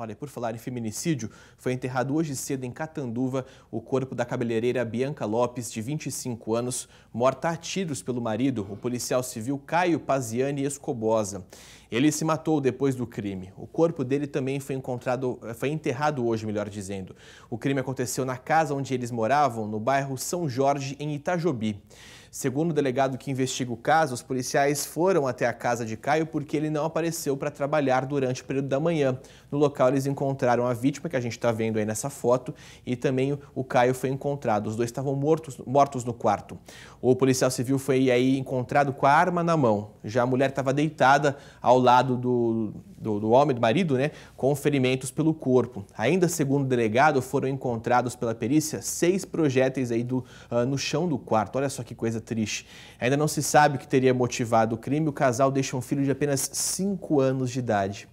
Olha, por falar em feminicídio, foi enterrado hoje cedo em Catanduva o corpo da cabeleireira Bianca Lopes, de 25 anos, morta a tiros pelo marido, o policial civil Caio Paziani Escobosa. Ele se matou depois do crime. O corpo dele também foi encontrado, eh, foi enterrado hoje, melhor dizendo. O crime aconteceu na casa onde eles moravam, no bairro São Jorge, em Itajobi. Segundo o delegado que investiga o caso, os policiais foram até a casa de Caio porque ele não apareceu para trabalhar durante o período da manhã. No local, eles encontraram a vítima, que a gente está vendo aí nessa foto, e também o Caio foi encontrado. Os dois estavam mortos, mortos no quarto. O policial civil foi aí encontrado com a arma na mão. Já a mulher estava deitada ao lado do, do, do homem, do marido, né, com ferimentos pelo corpo. Ainda segundo o delegado, foram encontrados pela perícia seis projéteis aí do, uh, no chão do quarto. Olha só que coisa triste. Ainda não se sabe o que teria motivado o crime. O casal deixa um filho de apenas cinco anos de idade.